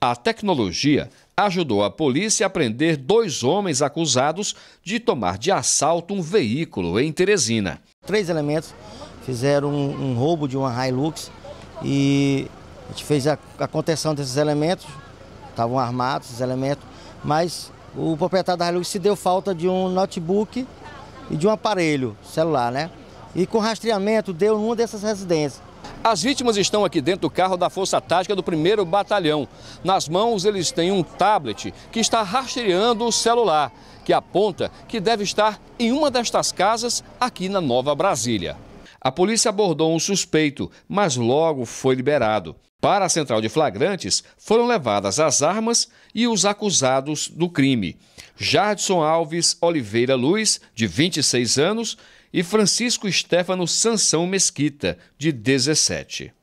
A tecnologia ajudou a polícia a prender dois homens acusados de tomar de assalto um veículo em Teresina. Três elementos fizeram um, um roubo de uma Hilux e a gente fez a, a contenção desses elementos, estavam armados esses elementos, mas o proprietário da Hilux se deu falta de um notebook e de um aparelho celular, né? e com rastreamento deu numa dessas residências. As vítimas estão aqui dentro do carro da Força Tática do 1 Batalhão. Nas mãos, eles têm um tablet que está rastreando o celular, que aponta que deve estar em uma destas casas aqui na Nova Brasília. A polícia abordou um suspeito, mas logo foi liberado. Para a central de flagrantes, foram levadas as armas e os acusados do crime. Jardson Alves Oliveira Luiz, de 26 anos, e Francisco Stefano Sansão Mesquita, de 17.